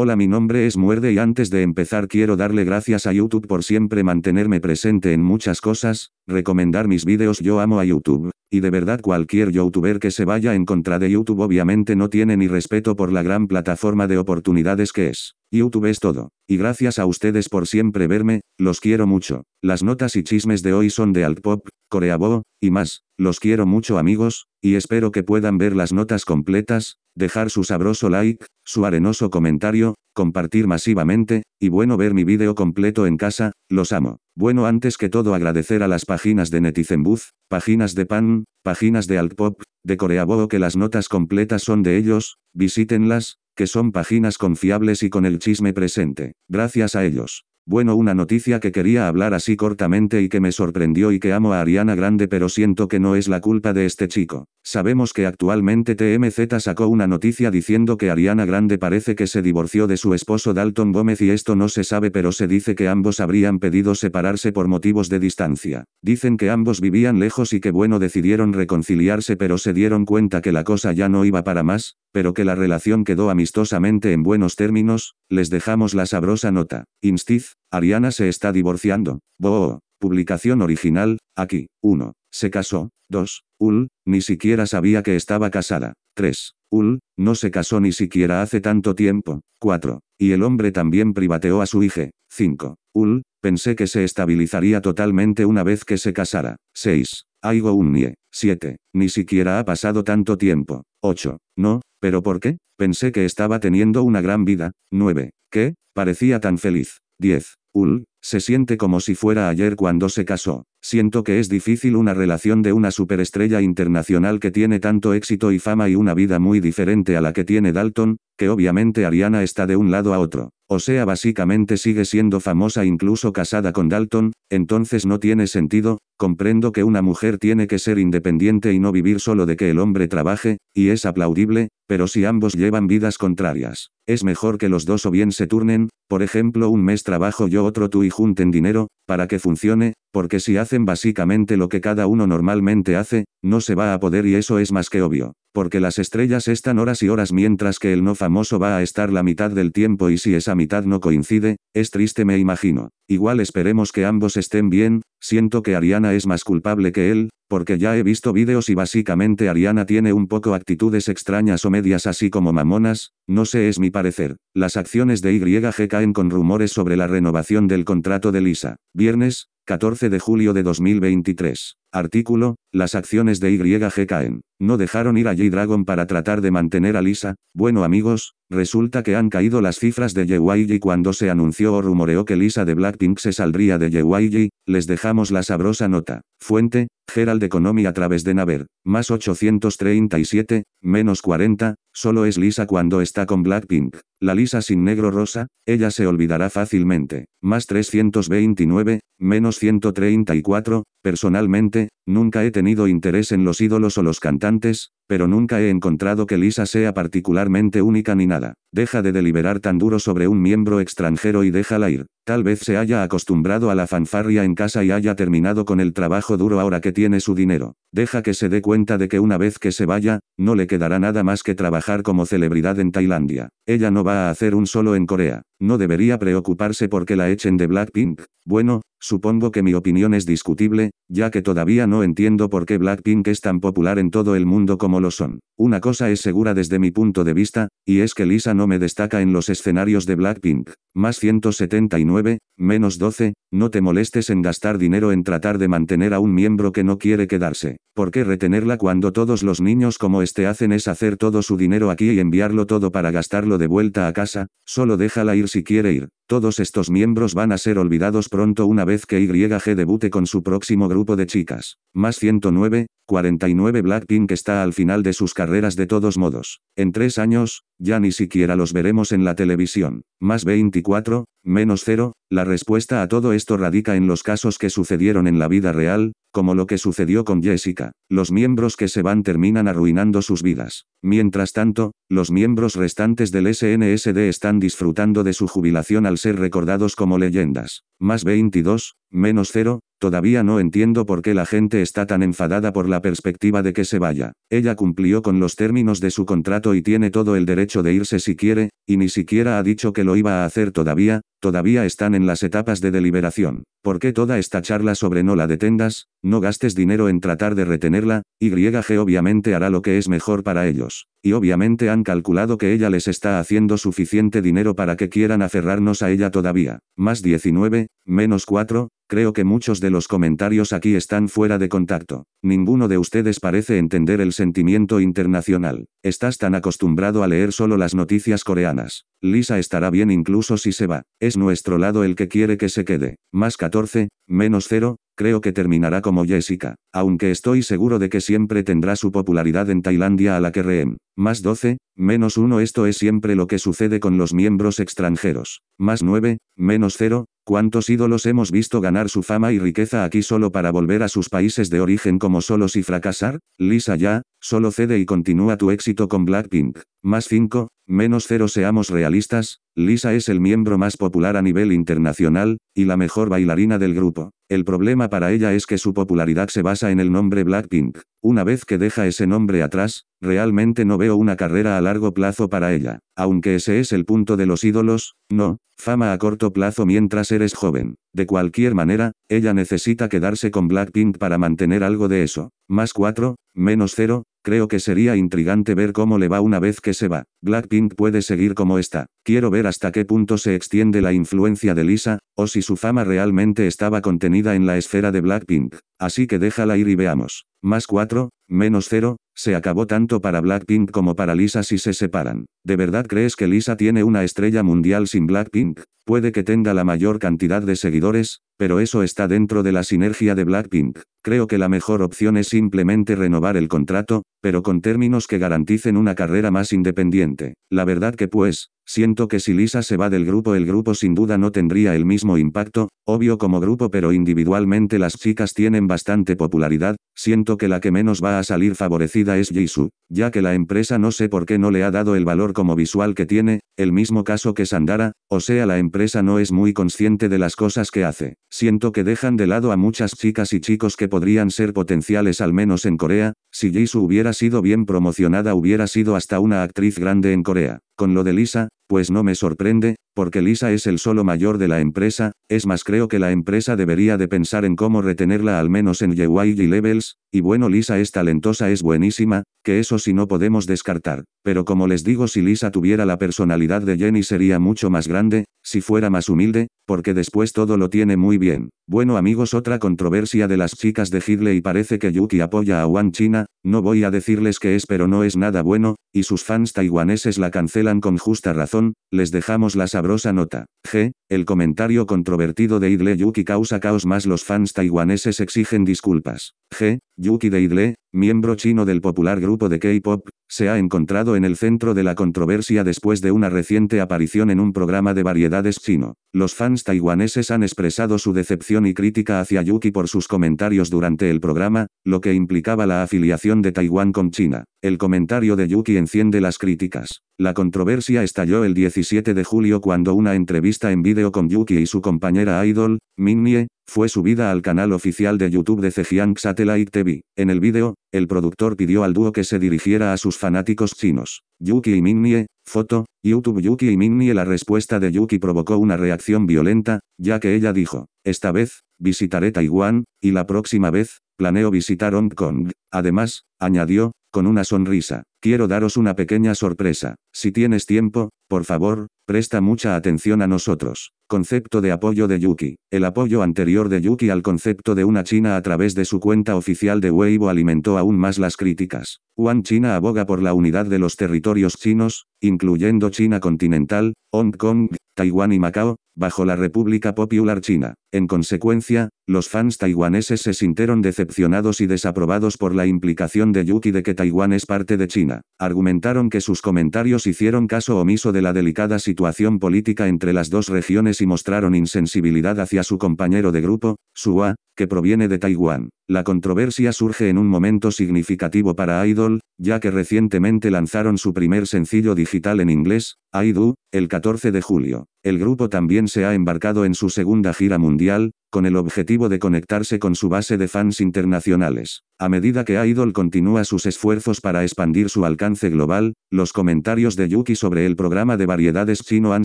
Hola mi nombre es Muerde y antes de empezar quiero darle gracias a YouTube por siempre mantenerme presente en muchas cosas, recomendar mis vídeos yo amo a YouTube, y de verdad cualquier youtuber que se vaya en contra de YouTube obviamente no tiene ni respeto por la gran plataforma de oportunidades que es. YouTube es todo. Y gracias a ustedes por siempre verme, los quiero mucho. Las notas y chismes de hoy son de Altpop, Coreabo, y más. Los quiero mucho amigos, y espero que puedan ver las notas completas, dejar su sabroso like, su arenoso comentario, compartir masivamente, y bueno ver mi video completo en casa, los amo. Bueno antes que todo agradecer a las páginas de Netizenbuz, páginas de Pan, páginas de Altpop, de Coreabo que las notas completas son de ellos, visítenlas, que son páginas confiables y con el chisme presente, gracias a ellos. Bueno, una noticia que quería hablar así cortamente y que me sorprendió y que amo a Ariana Grande pero siento que no es la culpa de este chico. Sabemos que actualmente TMZ sacó una noticia diciendo que Ariana Grande parece que se divorció de su esposo Dalton Gómez y esto no se sabe pero se dice que ambos habrían pedido separarse por motivos de distancia. Dicen que ambos vivían lejos y que bueno decidieron reconciliarse pero se dieron cuenta que la cosa ya no iba para más, pero que la relación quedó amistosamente en buenos términos, les dejamos la sabrosa nota. Instiz, Ariana se está divorciando. Bo. Oh, publicación original, aquí. 1. Se casó. 2. Ul, ni siquiera sabía que estaba casada. 3. Ul, no se casó ni siquiera hace tanto tiempo. 4. Y el hombre también privateó a su hija. 5. Ul, pensé que se estabilizaría totalmente una vez que se casara. 6. Aigo Unnie. 7. Ni siquiera ha pasado tanto tiempo. 8. No, pero ¿por qué? Pensé que estaba teniendo una gran vida. 9. ¿Qué? Parecía tan feliz. 10. Ul, se siente como si fuera ayer cuando se casó. Siento que es difícil una relación de una superestrella internacional que tiene tanto éxito y fama y una vida muy diferente a la que tiene Dalton, que obviamente Ariana está de un lado a otro. O sea, básicamente sigue siendo famosa incluso casada con Dalton, entonces no tiene sentido, comprendo que una mujer tiene que ser independiente y no vivir solo de que el hombre trabaje, y es aplaudible, pero si ambos llevan vidas contrarias, es mejor que los dos o bien se turnen, por ejemplo un mes trabajo yo otro tú y junten dinero, para que funcione, porque si hacen básicamente lo que cada uno normalmente hace, no se va a poder y eso es más que obvio, porque las estrellas están horas y horas mientras que el no famoso va a estar la mitad del tiempo y si esa mitad no coincide, es triste me imagino. Igual esperemos que ambos estén bien, Siento que Ariana es más culpable que él, porque ya he visto vídeos y básicamente Ariana tiene un poco actitudes extrañas o medias así como mamonas, no sé es mi parecer. Las acciones de YG caen con rumores sobre la renovación del contrato de Lisa. Viernes, 14 de julio de 2023. Artículo, las acciones de YG caen. No dejaron ir a J-Dragon para tratar de mantener a Lisa. Bueno amigos, resulta que han caído las cifras de JYG cuando se anunció o rumoreó que Lisa de Blackpink se saldría de JYG, les dejamos la sabrosa nota. Fuente, Gerald Economy a través de Naver, más 837, menos 40, solo es lisa cuando está con Blackpink. La lisa sin negro rosa, ella se olvidará fácilmente. Más 329, menos 134, personalmente, Nunca he tenido interés en los ídolos o los cantantes, pero nunca he encontrado que Lisa sea particularmente única ni nada. Deja de deliberar tan duro sobre un miembro extranjero y déjala ir. Tal vez se haya acostumbrado a la fanfarria en casa y haya terminado con el trabajo duro ahora que tiene su dinero. Deja que se dé cuenta de que una vez que se vaya, no le quedará nada más que trabajar como celebridad en Tailandia. Ella no va a hacer un solo en Corea. No debería preocuparse porque la echen de Blackpink. Bueno, supongo que mi opinión es discutible, ya que todavía no entiendo por qué Blackpink es tan popular en todo el mundo como lo son. Una cosa es segura desde mi punto de vista, y es que Lisa no me destaca en los escenarios de Blackpink. Más 179, menos 12, no te molestes en gastar dinero en tratar de mantener a un miembro que no quiere quedarse. ¿Por qué retenerla cuando todos los niños como este hacen es hacer todo su dinero aquí y enviarlo todo para gastarlo de vuelta a casa? Solo déjala ir si quiere ir. Todos estos miembros van a ser olvidados pronto una vez que YG debute con su próximo grupo de chicas. Más 109, 49 Blackpink está al final de sus carreras de todos modos. En tres años, ya ni siquiera los veremos en la televisión. Más 24, menos 0, la respuesta a todo esto radica en los casos que sucedieron en la vida real, como lo que sucedió con Jessica. Los miembros que se van terminan arruinando sus vidas. Mientras tanto, los miembros restantes del SNSD están disfrutando de su jubilación al ser recordados como leyendas. Más 22, menos 0, Todavía no entiendo por qué la gente está tan enfadada por la perspectiva de que se vaya. Ella cumplió con los términos de su contrato y tiene todo el derecho de irse si quiere, y ni siquiera ha dicho que lo iba a hacer todavía, todavía están en las etapas de deliberación. ¿Por qué toda esta charla sobre no la detendas, no gastes dinero en tratar de retenerla? Y YG obviamente hará lo que es mejor para ellos. Y obviamente han calculado que ella les está haciendo suficiente dinero para que quieran aferrarnos a ella todavía. Más 19, menos 4, Creo que muchos de los comentarios aquí están fuera de contacto. Ninguno de ustedes parece entender el sentimiento internacional. Estás tan acostumbrado a leer solo las noticias coreanas. Lisa estará bien incluso si se va. Es nuestro lado el que quiere que se quede. Más 14, menos 0, Creo que terminará como Jessica, aunque estoy seguro de que siempre tendrá su popularidad en Tailandia a la que reen. Más 12, menos 1 esto es siempre lo que sucede con los miembros extranjeros. Más 9, menos 0, ¿cuántos ídolos hemos visto ganar su fama y riqueza aquí solo para volver a sus países de origen como solos y fracasar? Lisa ya, solo cede y continúa tu éxito con Blackpink. Más 5, menos 0 seamos realistas, Lisa es el miembro más popular a nivel internacional, y la mejor bailarina del grupo. El problema para ella es que su popularidad se basa en el nombre Blackpink. Una vez que deja ese nombre atrás, realmente no veo una carrera a largo plazo para ella. Aunque ese es el punto de los ídolos, no, fama a corto plazo mientras eres joven. De cualquier manera, ella necesita quedarse con Blackpink para mantener algo de eso. Más 4, menos 0, Creo que sería intrigante ver cómo le va una vez que se va. Blackpink puede seguir como está. Quiero ver hasta qué punto se extiende la influencia de Lisa, o si su fama realmente estaba contenida en la esfera de Blackpink. Así que déjala ir y veamos. Más 4, menos 0, se acabó tanto para Blackpink como para Lisa si se separan. ¿De verdad crees que Lisa tiene una estrella mundial sin Blackpink? Puede que tenga la mayor cantidad de seguidores, pero eso está dentro de la sinergia de Blackpink. Creo que la mejor opción es simplemente renovar el contrato, pero con términos que garanticen una carrera más independiente. La verdad que pues, siento que si Lisa se va del grupo el grupo sin duda no tendría el mismo impacto, obvio como grupo pero individualmente las chicas tienen bastante popularidad, siento que la que menos va a salir favorecida es Jisoo, ya que la empresa no sé por qué no le ha dado el valor como visual que tiene, el mismo caso que Sandara, o sea la empresa no es muy consciente de las cosas que hace. Siento que dejan de lado a muchas chicas y chicos que podrían ser potenciales al menos en Corea, si Jisoo hubiera sido bien promocionada hubiera sido hasta una actriz grande en Corea. Con lo de Lisa, pues no me sorprende, porque Lisa es el solo mayor de la empresa, es más creo que la empresa debería de pensar en cómo retenerla al menos en YYG Levels, y bueno Lisa es talentosa es buenísima, que eso sí no podemos descartar, pero como les digo si Lisa tuviera la personalidad de Jenny sería mucho más grande, si fuera más humilde, porque después todo lo tiene muy bien. Bueno amigos otra controversia de las chicas de Hitler y parece que Yuki apoya a Wan China, no voy a decirles que es pero no es nada bueno, y sus fans taiwaneses la cancelan con justa razón, les dejamos la sabrosa nota. G, el comentario controvertido de Idle Yuki causa caos más los fans taiwaneses exigen disculpas. G. Yuki de Idle, miembro chino del popular grupo de K-pop, se ha encontrado en el centro de la controversia después de una reciente aparición en un programa de variedades chino. Los fans taiwaneses han expresado su decepción y crítica hacia Yuki por sus comentarios durante el programa, lo que implicaba la afiliación de Taiwán con China. El comentario de Yuki enciende las críticas. La controversia estalló el 17 de julio cuando una entrevista en vídeo con Yuki y su compañera idol, Minnie, fue subida al canal oficial de YouTube de Zhejiang Satellite TV. En el vídeo, el productor pidió al dúo que se dirigiera a sus fanáticos chinos. Yuki y Minnie, foto, YouTube Yuki y Minnie. La respuesta de Yuki provocó una reacción violenta, ya que ella dijo, esta vez, visitaré Taiwán, y la próxima vez, planeo visitar Hong Kong. Además, añadió, con una sonrisa, quiero daros una pequeña sorpresa. Si tienes tiempo, por favor, presta mucha atención a nosotros. Concepto de apoyo de Yuki. El apoyo anterior de Yuki al concepto de una China a través de su cuenta oficial de Weibo alimentó aún más las críticas. One China aboga por la unidad de los territorios chinos, incluyendo China continental, Hong Kong, Taiwán y Macao, bajo la República Popular China. En consecuencia, los fans taiwaneses se sintieron decepcionados y desaprobados por la implicación de Yuki de que Taiwán es parte de China. Argumentaron que sus comentarios hicieron caso omiso de la delicada situación política entre las dos regiones y mostraron insensibilidad hacia su compañero de grupo, Sua, que proviene de Taiwán. La controversia surge en un momento significativo para Idol, ya que recientemente lanzaron su primer sencillo digital en inglés, I el 14 de julio. El grupo también se ha embarcado en su segunda gira mundial, con el objetivo de conectarse con su base de fans internacionales. A medida que Idol continúa sus esfuerzos para expandir su alcance global, los comentarios de Yuki sobre el programa de variedades chino han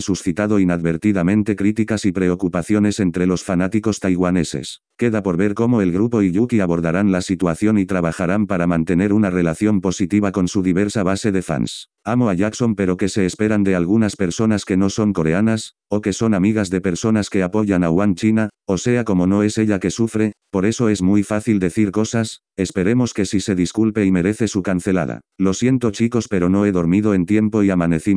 suscitado inadvertidamente críticas y preocupaciones entre los fanáticos taiwaneses. Queda por ver cómo el grupo y Yuki abordarán la situación y trabajarán para mantener una relación positiva con su diversa base de fans. Amo a Jackson pero que se esperan de algunas personas que no son coreanas, o que son amigas de personas que apoyan a Wang China, o sea como no es ella que sufre, por eso es muy fácil decir cosas, esperemos que si se disculpe y merece su cancelada. Lo siento chicos pero no he dormido en tiempo y amanecí